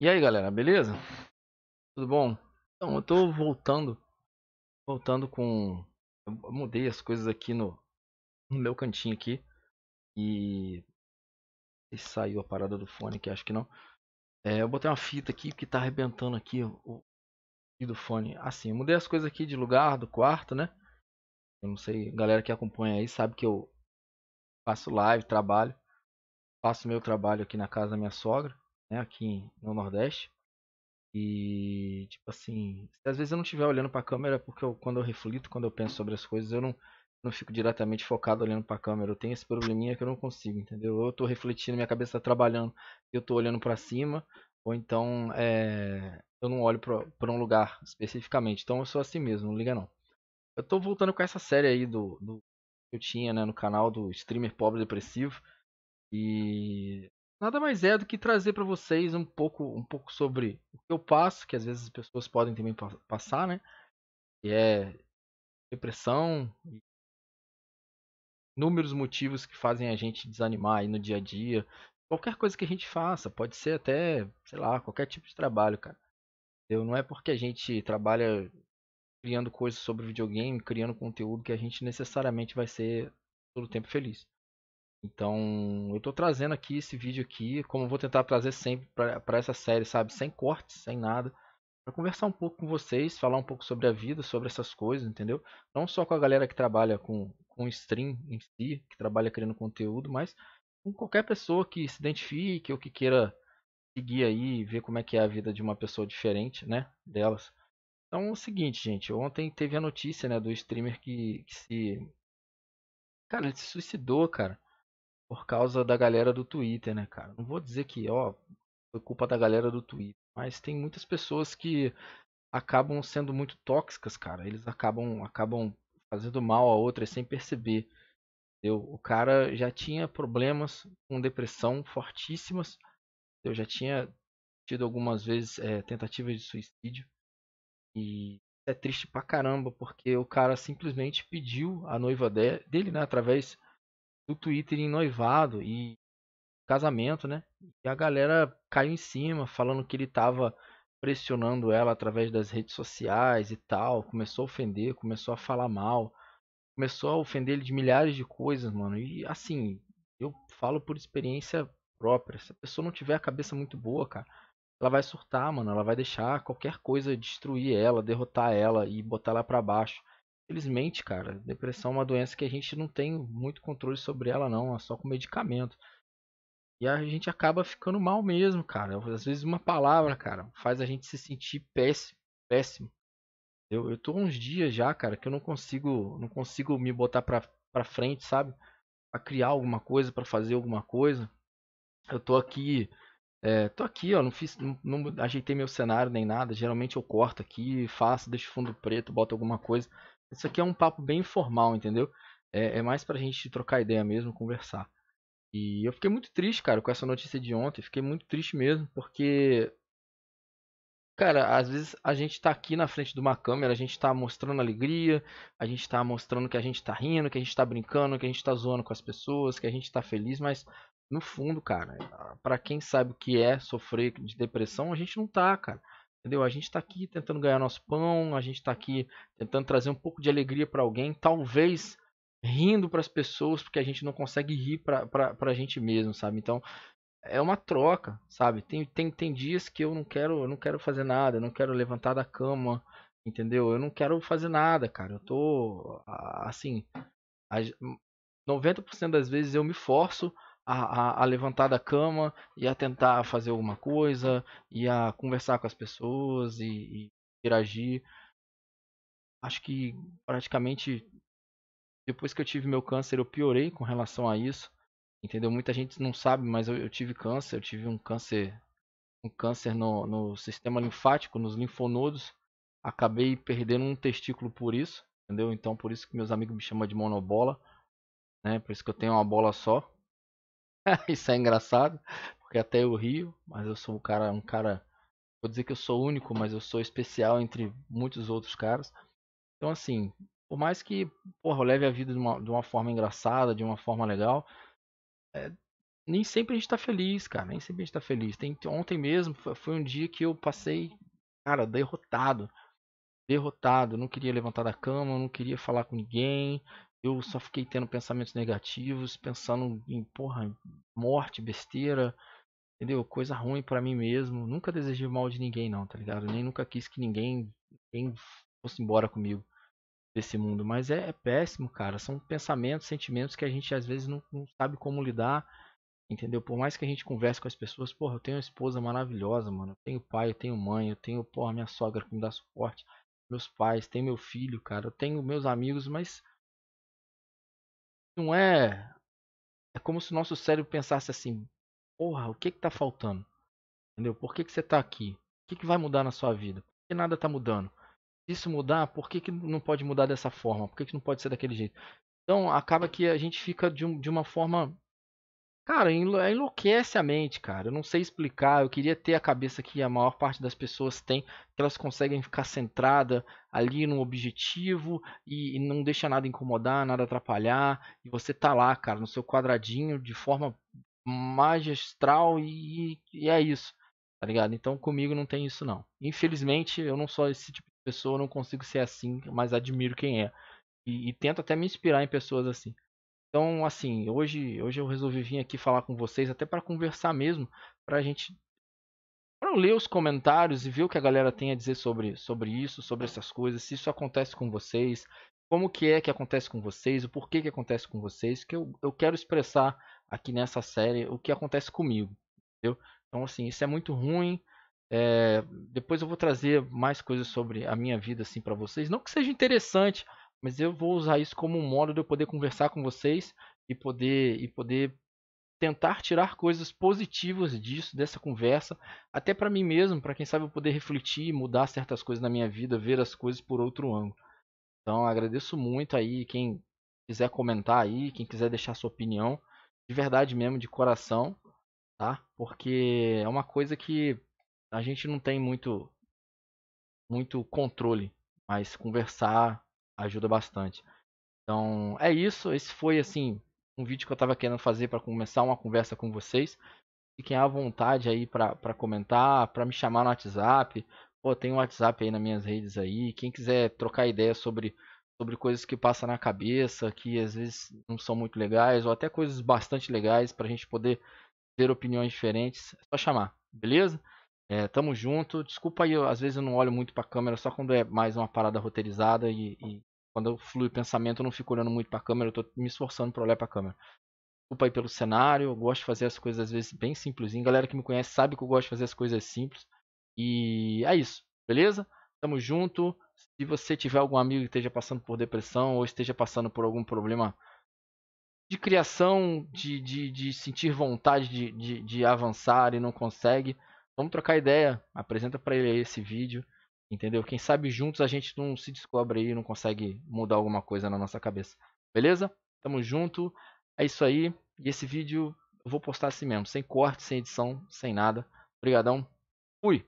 E aí galera, beleza? Tudo bom? Então, eu tô voltando. Voltando com. Eu mudei as coisas aqui no, no meu cantinho aqui. E. e saiu a parada do fone que acho que não. É, eu botei uma fita aqui que tá arrebentando aqui o do fone. Assim, eu mudei as coisas aqui de lugar, do quarto, né? Eu não sei, galera que acompanha aí sabe que eu faço live, trabalho. Faço meu trabalho aqui na casa da minha sogra né, aqui no Nordeste. E, tipo assim, às vezes eu não estiver olhando para a câmera, é porque eu, quando eu reflito, quando eu penso sobre as coisas, eu não, não fico diretamente focado olhando para a câmera. Eu tenho esse probleminha que eu não consigo, entendeu? Eu estou refletindo, minha cabeça tá trabalhando, eu estou olhando para cima, ou então é, eu não olho para um lugar especificamente. Então eu sou assim mesmo, não liga não. Eu estou voltando com essa série aí do, do que eu tinha né, no canal do streamer pobre depressivo. E nada mais é do que trazer para vocês um pouco, um pouco sobre o que eu passo, que às vezes as pessoas podem também passar, né? Que é depressão e inúmeros motivos que fazem a gente desanimar aí no dia a dia. Qualquer coisa que a gente faça, pode ser até, sei lá, qualquer tipo de trabalho, cara. Entendeu? Não é porque a gente trabalha criando coisas sobre videogame, criando conteúdo que a gente necessariamente vai ser todo o tempo feliz. Então, eu tô trazendo aqui esse vídeo aqui, como eu vou tentar trazer sempre para essa série, sabe, sem cortes, sem nada, para conversar um pouco com vocês, falar um pouco sobre a vida, sobre essas coisas, entendeu? Não só com a galera que trabalha com com stream em si, que trabalha criando conteúdo, mas com qualquer pessoa que se identifique ou que queira seguir aí e ver como é que é a vida de uma pessoa diferente, né, delas. Então, é o seguinte, gente, ontem teve a notícia, né, do streamer que, que se cara, ele se suicidou, cara por causa da galera do Twitter, né, cara? Não vou dizer que, ó, foi culpa da galera do Twitter, mas tem muitas pessoas que acabam sendo muito tóxicas, cara. Eles acabam acabam fazendo mal a outras sem perceber. Entendeu? O cara já tinha problemas com depressão fortíssimas. Eu já tinha tido algumas vezes é, eh, tentativas de suicídio. E é triste pra caramba, porque o cara simplesmente pediu a noiva dele, né, através do Twitter em noivado e casamento, né? E a galera caiu em cima, falando que ele tava pressionando ela através das redes sociais e tal. Começou a ofender, começou a falar mal, começou a ofender ele de milhares de coisas, mano. E assim, eu falo por experiência própria. Se a pessoa não tiver a cabeça muito boa, cara, ela vai surtar, mano. Ela vai deixar qualquer coisa destruir ela, derrotar ela e botar ela para baixo. Infelizmente, cara, depressão é uma doença que a gente não tem muito controle sobre ela, não. É só com medicamento. E a gente acaba ficando mal mesmo, cara. Às vezes uma palavra, cara, faz a gente se sentir péssimo. péssimo. Eu, eu tô uns dias já, cara, que eu não consigo, não consigo me botar pra, pra frente, sabe? Pra criar alguma coisa, para fazer alguma coisa. Eu tô aqui é, tô aqui, ó, não fiz, não, não, ajeitei meu cenário nem nada. Geralmente eu corto aqui, faço, deixo fundo preto, boto alguma coisa. Isso aqui é um papo bem informal, entendeu? É, é mais pra gente trocar ideia mesmo, conversar. E eu fiquei muito triste, cara, com essa notícia de ontem. Fiquei muito triste mesmo, porque. Cara, às vezes a gente tá aqui na frente de uma câmera, a gente tá mostrando alegria, a gente tá mostrando que a gente tá rindo, que a gente tá brincando, que a gente tá zoando com as pessoas, que a gente tá feliz, mas no fundo, cara, para quem sabe o que é sofrer de depressão, a gente não tá, cara. Entendeu? A gente está aqui tentando ganhar nosso pão, a gente está aqui tentando trazer um pouco de alegria para alguém, talvez rindo para as pessoas, porque a gente não consegue rir para a gente mesmo, sabe? Então, é uma troca, sabe? Tem, tem, tem dias que eu não quero, eu não quero fazer nada, eu não quero levantar da cama, entendeu? Eu não quero fazer nada, cara. Eu tô assim, 90% das vezes eu me forço a, a, a, levantar da cama e a tentar fazer alguma coisa e a conversar com as pessoas e, e interagir. Acho que praticamente depois que eu tive meu câncer eu piorei com relação a isso. Entendeu? Muita gente não sabe, mas eu, eu tive câncer, eu tive um câncer um câncer no, no sistema linfático, nos linfonodos. Acabei perdendo um testículo por isso, entendeu? Então por isso que meus amigos me chamam de monobola, né? Por isso que eu tenho uma bola só. Isso é engraçado, porque até eu rio, mas eu sou um cara, um cara, vou dizer que eu sou único, mas eu sou especial entre muitos outros caras. Então assim, por mais que porra, eu leve a vida de uma, de uma forma engraçada, de uma forma legal, é, nem sempre a gente tá feliz, cara. Nem sempre a gente tá feliz. Tem, ontem mesmo foi, foi um dia que eu passei, cara, derrotado. Derrotado. Não queria levantar da cama, não queria falar com ninguém eu só fiquei tendo pensamentos negativos, pensando em porra, morte, besteira, entendeu? Coisa ruim para mim mesmo. Nunca desejei mal de ninguém, não, tá ligado? Nem nunca quis que ninguém, ninguém fosse embora comigo desse mundo. Mas é, é, péssimo, cara. São pensamentos, sentimentos que a gente às vezes não, não, sabe como lidar. Entendeu? Por mais que a gente converse com as pessoas, porra, eu tenho uma esposa maravilhosa, mano. Eu tenho pai, eu tenho mãe, eu tenho, porra, minha sogra que me dá suporte. Meus pais, tenho meu filho, cara. Eu tenho meus amigos, mas não é. É como se o nosso cérebro pensasse assim: porra, o que que tá faltando? Entendeu? Por que, que você tá aqui? O que, que vai mudar na sua vida? Por que nada tá mudando? Se isso mudar, por que, que não pode mudar dessa forma? Por que, que não pode ser daquele jeito? Então acaba que a gente fica de, um, de uma forma Cara, é, enlouquece a mente, cara. Eu não sei explicar. Eu queria ter a cabeça que a maior parte das pessoas tem, que elas conseguem ficar centrada ali no objetivo e, e, não deixa nada incomodar, nada atrapalhar. E você tá lá, cara, no seu quadradinho de forma magistral e, e é isso, tá ligado? Então comigo não tem isso, não. Infelizmente, eu não sou esse tipo de pessoa, não consigo ser assim, mas admiro quem é. E, e tento até me inspirar em pessoas assim. Então, assim, hoje, hoje eu resolvi vir aqui falar com vocês, até para conversar mesmo, para a gente para ler os comentários e ver o que a galera tem a dizer sobre, sobre isso, sobre essas coisas, se isso acontece com vocês, como que é que acontece com vocês, o porquê que acontece com vocês, que eu, eu quero expressar aqui nessa série o que acontece comigo, entendeu? Então, assim, isso é muito ruim. É, depois eu vou trazer mais coisas sobre a minha vida assim para vocês, não que seja interessante, mas eu vou usar isso como um modo de eu poder conversar com vocês e poder e poder tentar tirar coisas positivas disso, dessa conversa, até para mim mesmo, para quem sabe eu poder refletir e mudar certas coisas na minha vida, ver as coisas por outro ângulo. Então, agradeço muito aí quem quiser comentar aí, quem quiser deixar sua opinião, de verdade mesmo, de coração, tá? Porque é uma coisa que a gente não tem muito muito controle, mas conversar ajuda bastante. Então, é isso. Esse foi, assim, um vídeo que eu estava querendo fazer para começar uma conversa com vocês. Fiquem à vontade aí para comentar, para me chamar no WhatsApp. Pô, tem um WhatsApp aí nas minhas redes aí. Quem quiser trocar ideia sobre, sobre coisas que passam na cabeça, que às vezes não são muito legais, ou até coisas bastante legais para a gente poder ter opiniões diferentes, é só chamar, beleza? É, tamo junto. Desculpa aí, eu, às vezes eu não olho muito para a câmera, só quando é mais uma parada roteirizada e, e quando eu flui o pensamento, eu não fico olhando muito para a câmera, eu tô me esforçando para olhar para a câmera. Desculpa aí pelo cenário, eu gosto de fazer as coisas às vezes bem simplesinho. Galera que me conhece sabe que eu gosto de fazer as coisas simples. E é isso, beleza? Tamo junto. Se você tiver algum amigo que esteja passando por depressão ou esteja passando por algum problema de criação, de, de, de sentir vontade de, de, de avançar e não consegue, vamos trocar ideia. Apresenta para ele esse vídeo. Entendeu? Quem sabe juntos a gente não se descobre aí, não consegue mudar alguma coisa na nossa cabeça. Beleza? Tamo junto. É isso aí. E esse vídeo eu vou postar assim mesmo, sem corte, sem edição, sem nada. Obrigadão. Fui.